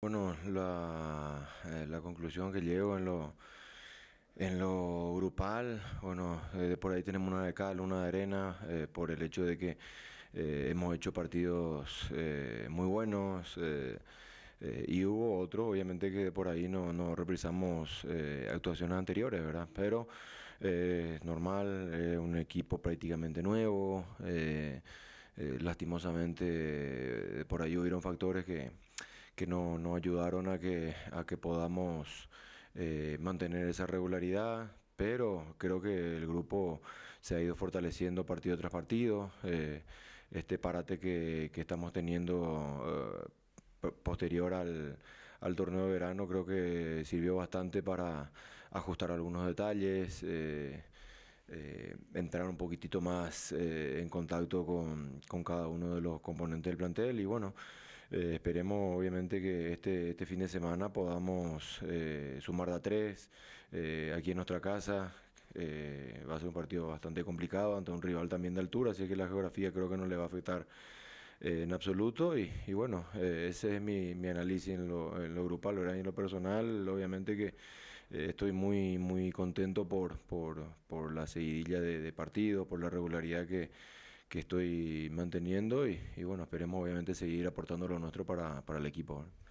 Bueno, eh, la, conclusión que llego en lo, en lo grupal, bueno, eh, por ahí tenemos una de cal, una de arena, eh, por el hecho de que hemos hecho partidos muy buenos. y hubo otro, obviamente, que por ahí no, no reprisamos actuaciones anteriores, ¿verdad? Pero es normal, un equipo prácticamente nuevo, lastimosamente por ahí hubieron factores que, que no ayudaron a que, a que podamos eh, mantener esa regularidad, pero creo que el grupo se ha ido fortaleciendo partido tras partido. Eh, este parate que, estamos teniendo eh, posterior al, torneo de verano creo que sirvió bastante para ajustar algunos detalles. entrar un poquitito más en contacto con, con, cada uno de los componentes del plantel y bueno, eh, esperemos obviamente que este, este, fin de semana podamos eh, sumar de a tres eh, aquí en nuestra casa. va a ser un partido bastante complicado ante un rival también de altura, así que la geografía creo que no le va a afectar en absoluto. Y, bueno, ese es mi, análisis en lo, grupal, en lo personal. Obviamente que estoy muy, muy contento por, por, la seguidilla de, de partidos, por la regularidad que que estoy manteniendo y, bueno, esperemos obviamente seguir aportando lo nuestro para, para el equipo. ¿eh?